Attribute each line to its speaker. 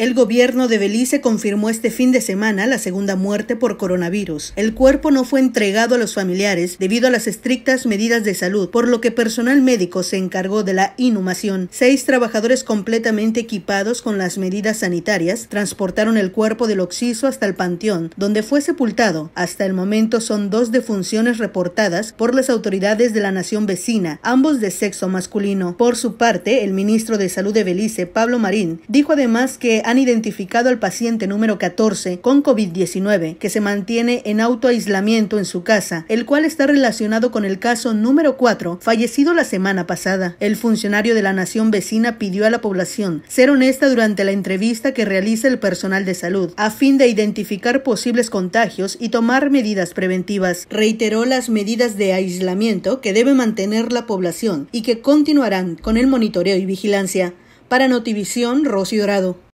Speaker 1: El gobierno de Belice confirmó este fin de semana la segunda muerte por coronavirus. El cuerpo no fue entregado a los familiares debido a las estrictas medidas de salud, por lo que personal médico se encargó de la inhumación. Seis trabajadores completamente equipados con las medidas sanitarias transportaron el cuerpo del occiso hasta el panteón, donde fue sepultado. Hasta el momento son dos defunciones reportadas por las autoridades de la nación vecina, ambos de sexo masculino. Por su parte, el ministro de Salud de Belice, Pablo Marín, dijo además que han identificado al paciente número 14 con COVID-19 que se mantiene en autoaislamiento en su casa, el cual está relacionado con el caso número 4 fallecido la semana pasada. El funcionario de la nación vecina pidió a la población ser honesta durante la entrevista que realiza el personal de salud a fin de identificar posibles contagios y tomar medidas preventivas. Reiteró las medidas de aislamiento que debe mantener la población y que continuarán con el monitoreo y vigilancia. Para
Speaker 2: Notivisión, Rosy Dorado.